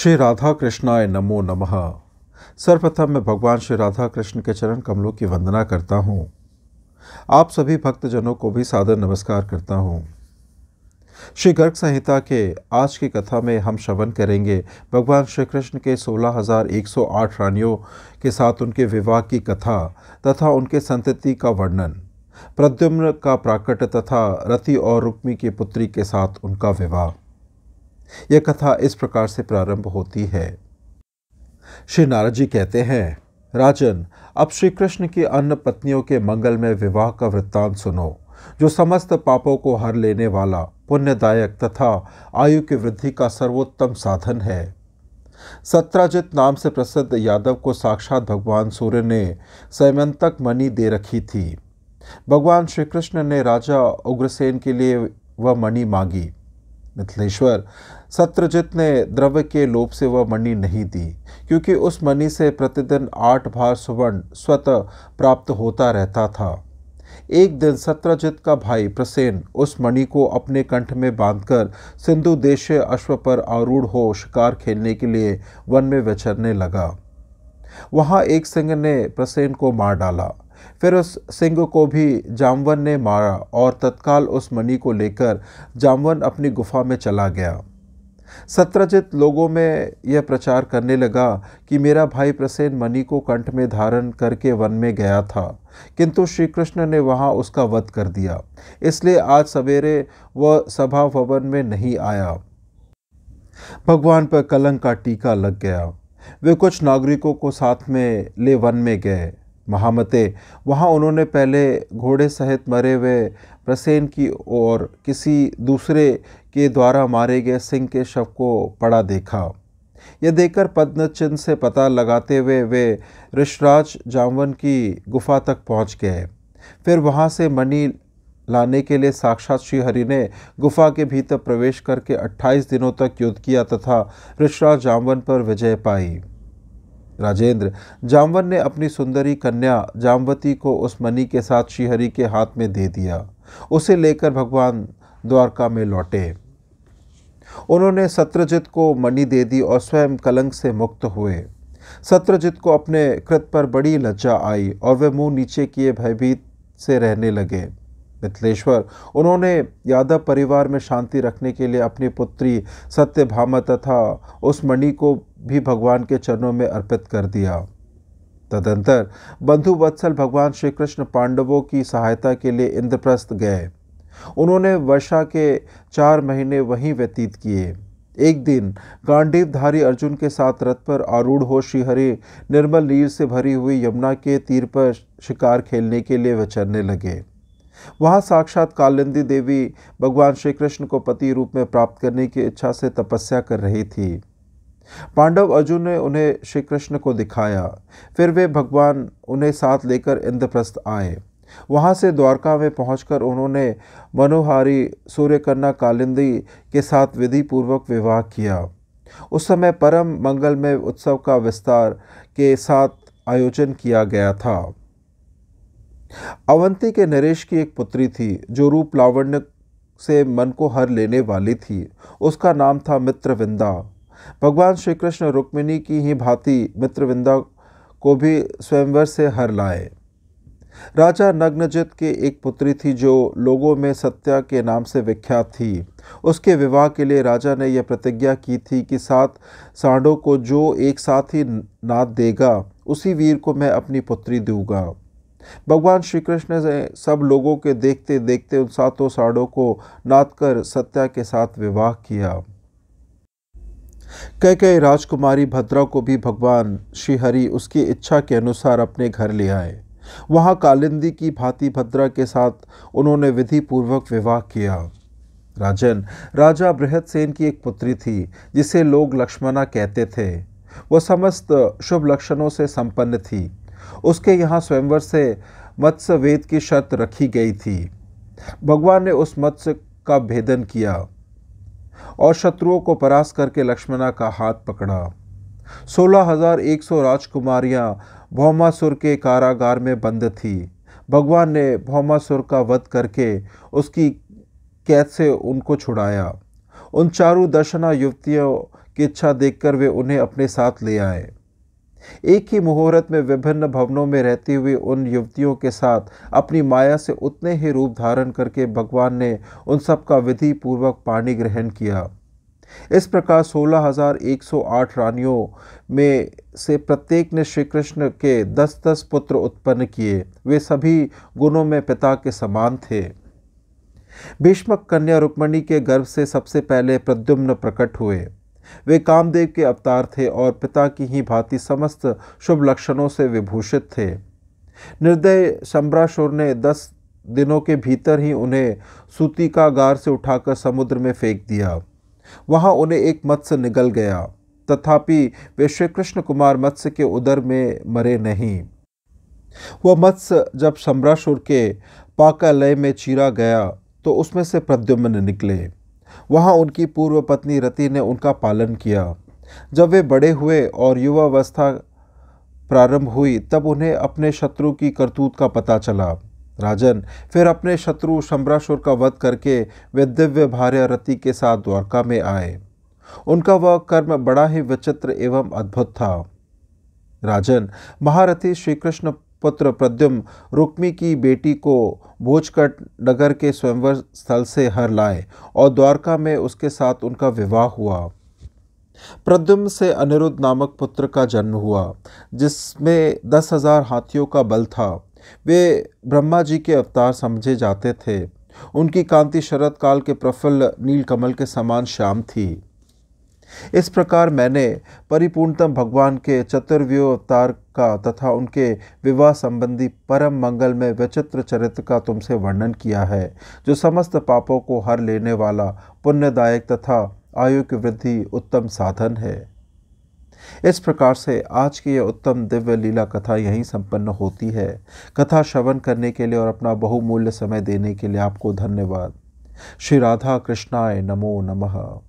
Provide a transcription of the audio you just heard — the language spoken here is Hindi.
श्री राधा कृष्णाय नमो नमः सर्वप्रथम मैं भगवान श्री राधा कृष्ण के चरण कमलों की वंदना करता हूँ आप सभी भक्तजनों को भी सादर नमस्कार करता हूँ श्री गर्ग संहिता के आज की कथा में हम श्रवण करेंगे भगवान श्री कृष्ण के 16,108 रानियों के साथ उनके विवाह की कथा तथा उनके संतति का वर्णन प्रद्युम्न का प्राकट तथा रति और रुक्मी की पुत्री के साथ उनका विवाह यह कथा इस प्रकार से प्रारंभ होती है श्री नारद जी कहते हैं राजन अब श्री कृष्ण की अन्य पत्नियों के मंगल में विवाह का वृत्तांत सुनो जो समस्त पापों को हर लेने वाला पुण्यदायक तथा आयु की वृद्धि का सर्वोत्तम साधन है सत्राजित नाम से प्रसिद्ध यादव को साक्षात भगवान सूर्य ने सैमंतक मणि दे रखी थी भगवान श्री कृष्ण ने राजा उग्रसेन के लिए वह मणि मांगी मिथिलेश्वर सत्रजित ने द्रव्य के लोभ से वह मणि नहीं दी क्योंकि उस मणि से प्रतिदिन आठ भार सुवर्ण स्वतः प्राप्त होता रहता था एक दिन सत्रजित का भाई प्रसेन उस मणि को अपने कंठ में बांधकर सिंधु देश अश्व पर आरूढ़ हो शिकार खेलने के लिए वन में विचरने लगा वहाँ एक सिंह ने प्रसेन को मार डाला फिर उस सिंह को भी जामवन ने मारा और तत्काल उस मणि को लेकर जामवन अपनी गुफा में चला गया सत्रजित लोगों में यह प्रचार करने लगा कि मेरा भाई प्रसेन मणि को कंठ में धारण करके वन में गया था किंतु श्री कृष्ण ने वहाँ उसका वध कर दिया इसलिए आज सवेरे वह सभा भवन में नहीं आया भगवान पर कलंक का टीका लग गया वे कुछ नागरिकों को साथ में ले वन में गए महामते वहाँ उन्होंने पहले घोड़े सहित मरे हुए प्रसेन की ओर किसी दूसरे के द्वारा मारे गए सिंह के शव को पड़ा देखा यह देखकर पद्म चिन्ह से पता लगाते हुए वे ऋषराज जामवन की गुफा तक पहुँच गए फिर वहाँ से मणि लाने के लिए साक्षात श्रीहरि ने गुफा के भीतर प्रवेश करके 28 दिनों तक युद्ध किया तथा ऋषराज जामवन पर विजय पाई राजेंद्र जामवन ने अपनी सुंदरी कन्या जामवती को उस मनी के साथ श्रीहरी के हाथ में दे दिया उसे लेकर भगवान द्वारका में लौटे उन्होंने सत्रजित को मणि दे दी और स्वयं कलंक से मुक्त हुए सत्रजित को अपने कृत पर बड़ी लज्जा आई और वे मुंह नीचे किए भयभीत से रहने लगे मिथलेश्वर उन्होंने यादव परिवार में शांति रखने के लिए अपनी पुत्री सत्यभामा तथा उस मणि को भी भगवान के चरणों में अर्पित कर दिया तदंतर बंधु वत्सल भगवान श्री कृष्ण पांडवों की सहायता के लिए इंद्रप्रस्थ गए उन्होंने वर्षा के चार महीने वहीं व्यतीत किए एक दिन गांडीवधारी अर्जुन के साथ रथ पर आरूढ़ हो श्रीहरि निर्मल नीर से भरी हुई यमुना के तीर पर शिकार खेलने के लिए वचरने लगे वहाँ साक्षात कालिंदी देवी भगवान श्री कृष्ण को पति रूप में प्राप्त करने की इच्छा से तपस्या कर रही थी पांडव अर्जुन ने उन्हें श्री कृष्ण को दिखाया फिर वे भगवान उन्हें साथ लेकर इंद्रप्रस्थ आए वहाँ से द्वारका में पहुंचकर उन्होंने मनोहारी सूर्यकन्या कालिंदी के साथ विधिपूर्वक विवाह किया उस समय परम मंगल में उत्सव का विस्तार के साथ आयोजन किया गया था अवंती के नरेश की एक पुत्री थी जो रूप लावण्य से मन को हर लेने वाली थी उसका नाम था मित्रविंदा भगवान श्री कृष्ण रुक्मिणी की ही भांति मित्रविंदा को भी स्वयंवर से हर लाए राजा नग्नजित के एक पुत्री थी जो लोगों में सत्या के नाम से विख्यात थी उसके विवाह के लिए राजा ने यह प्रतिज्ञा की थी कि सात सांडों को जो एक साथ ही नाद देगा उसी वीर को मैं अपनी पुत्री दूंगा भगवान श्री कृष्ण ने सब लोगों के देखते देखते उन सातों सांडों को नाद कर सत्या के साथ विवाह किया कह कह राजकुमारी भद्रा को भी भगवान श्रीहरि उसकी इच्छा के अनुसार अपने घर ले आए वहाँ कालिंदी की भांति भद्रा के साथ उन्होंने विधि पूर्वक विवाह किया राजन राजा बृहदसेन की एक पुत्री थी जिसे लोग लक्ष्मणा कहते थे वह समस्त शुभ लक्षणों से संपन्न थी उसके यहाँ स्वयंवर से मत्स्य वेद की शर्त रखी गई थी भगवान ने उस मत्स्य का भेदन किया और शत्रुओं को परास करके लक्ष्मणा का हाथ पकड़ा सोलह हजार एक सौ राजकुमारियाँ भौमासुर के कारागार में बंद थी भगवान ने भौमासुर का वध करके उसकी कैद से उनको छुड़ाया उन चारों दर्शना युवतियों की इच्छा देखकर वे उन्हें अपने साथ ले आए एक ही मुहूर्त में विभिन्न भवनों में रहती हुई उन युवतियों के साथ अपनी माया से उतने ही रूप धारण करके भगवान ने उन सब का विधि पूर्वक पाणी ग्रहण किया इस प्रकार 16,108 रानियों में से प्रत्येक ने श्री कृष्ण के 10-10 पुत्र उत्पन्न किए वे सभी गुणों में पिता के समान थे भीष्म कन्या रुक्मणी के गर्भ से सबसे पहले प्रद्युम्न प्रकट हुए वे कामदेव के अवतार थे और पिता की ही भांति समस्त शुभ लक्षणों से विभूषित थे निर्दय शंबराशुर ने दस दिनों के भीतर ही उन्हें सूती का गार से उठाकर समुद्र में फेंक दिया वहां उन्हें एक मत्स्य निगल गया तथापि वे श्री कृष्ण कुमार मत्स्य के उदर में मरे नहीं वह मत्स्य जब सम्राशुर के पाकालय में चीरा गया तो उसमें से प्रद्युम्न निकले वहाँ उनकी पूर्व पत्नी रति ने उनका पालन किया जब वे बड़े हुए और युवावस्था प्रारंभ हुई तब उन्हें अपने शत्रु की करतूत का पता चला राजन फिर अपने शत्रु शंबरासुर का वध करके वे दिव्य भार्य रति के साथ द्वारका में आए उनका वह कर्म बड़ा ही विचित्र एवं अद्भुत था राजन महारथी श्री कृष्ण पुत्र प्रद्युम रुक्मी की बेटी को भोजकट नगर के स्वयंवर स्थल से हर लाए और द्वारका में उसके साथ उनका विवाह हुआ प्रद्युम से अनिरुद्ध नामक पुत्र का जन्म हुआ जिसमें दस हजार हाथियों का बल था वे ब्रह्मा जी के अवतार समझे जाते थे उनकी कांति शरद काल के प्रफुल्ल नीलकमल के समान श्याम थी इस प्रकार मैंने परिपूर्णतम भगवान के चतुर्व्यूह अवतार का तथा उनके विवाह संबंधी परम मंगल में विचित्र चरित्र का तुमसे वर्णन किया है जो समस्त पापों को हर लेने वाला पुण्यदायक तथा आयु की वृद्धि उत्तम साधन है इस प्रकार से आज की यह उत्तम दिव्य लीला कथा यहीं संपन्न होती है कथा श्रवण करने के लिए और अपना बहुमूल्य समय देने के लिए आपको धन्यवाद श्री राधा कृष्णाय नमो नमः